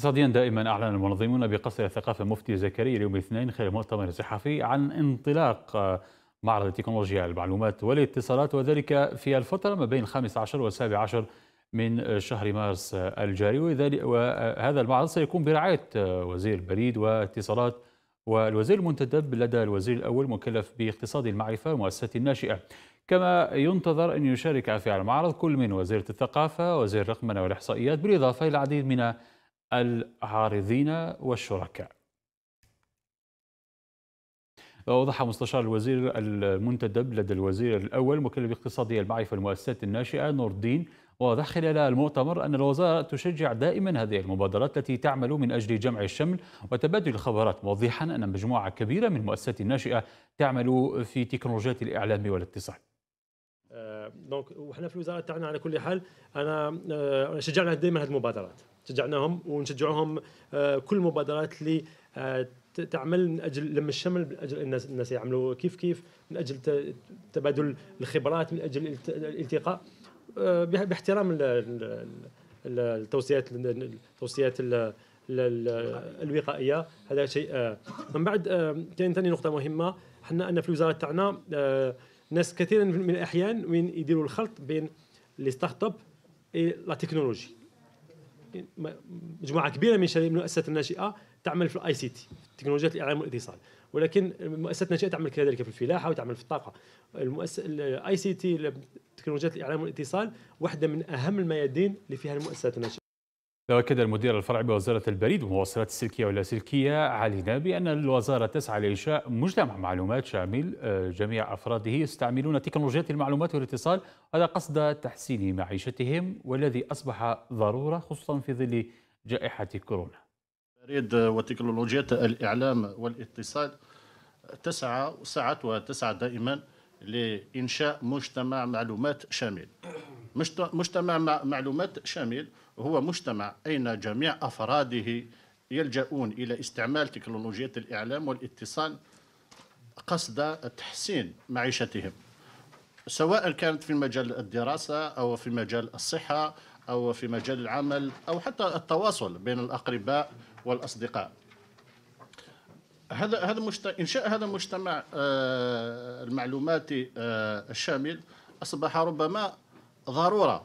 اقتصاديا دائما اعلن المنظمون بقصر الثقافه مفتي زكريا اليوم الاثنين خلال مؤتمر صحفي عن انطلاق معرض تكنولوجيا المعلومات والاتصالات وذلك في الفتره ما بين 15 و 17 من شهر مارس الجاري وهذا المعرض سيكون برعايه وزير البريد والاتصالات والوزير المنتدب لدى الوزير الاول مكلف باقتصاد المعرفه ومؤسسه الناشئه كما ينتظر ان يشارك في المعرض كل من وزيره الثقافه وزير الرقمنه والاحصائيات بالاضافه الى العديد من العارضين والشركاء أوضح مستشار الوزير المنتدب لدى الوزير الأول مكلف اقتصادي المعرفة المؤسسات الناشئة نور الدين واضح خلال المؤتمر أن الوزارة تشجع دائما هذه المبادرات التي تعمل من أجل جمع الشمل وتبادل الخبرات موضحا أن مجموعة كبيرة من المؤسسات الناشئة تعمل في تكنولوجيات الإعلام والاتصال دونك آه، وحنا في الوزاره تاعنا على كل حال انا آه، شجعنا دائما هذه المبادرات شجعناهم ونشجعوهم آه، كل المبادرات اللي آه، تعمل من اجل لم الشمل من اجل الناس الناس يعملوا كيف كيف من اجل تبادل الخبرات من اجل الالتقاء آه، باحترام التوصيات التوصيات الوقائيه هذا شيء من بعد كاين ثاني نقطه مهمه حنا ان في الوزاره تاعنا ناس كثيرا من الاحيان وين يديروا الخلط بين لي ستارت اب اي لا تكنولوجي مجموعه كبيره من المؤسسات الناشئه تعمل في الاي سي تي تكنولوجيات الاعلام والاتصال ولكن المؤسسات الناشئه تعمل كذلك في الفلاحه وتعمل في الطاقه الاي سي تي تكنولوجيات الاعلام والاتصال واحده من اهم الميادين اللي فيها المؤسسات الناشئه وأكد المدير الفرعي بوزارة البريد والمواصلات السلكية واللاسلكية علينا بأن الوزارة تسعى لإنشاء مجتمع معلومات شامل آه، جميع أفراده يستعملون تكنولوجيات المعلومات والاتصال هذا قصد تحسين معيشتهم والذي أصبح ضرورة خصوصا في ظل جائحة كورونا بريد وتكنولوجيات الإعلام والاتصال تسعى وسعت وتسعى دائما لإنشاء مجتمع معلومات شامل مجتمع معلومات شامل هو مجتمع أين جميع أفراده يلجؤون إلى استعمال تكنولوجية الإعلام والاتصال قصد تحسين معيشتهم سواء كانت في مجال الدراسة أو في مجال الصحة أو في مجال العمل أو حتى التواصل بين الأقرباء والأصدقاء هذا هذا انشاء هذا المجتمع آه، المعلوماتي آه، الشامل اصبح ربما ضروره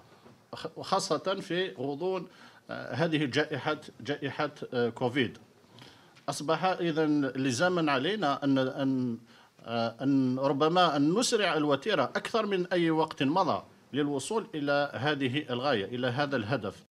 وخاصه في غضون آه، هذه جائحه جائحه آه، كوفيد اصبح اذا لزاما علينا ان ان آه، ان ربما ان نسرع الوتيره اكثر من اي وقت مضى للوصول الى هذه الغايه الى هذا الهدف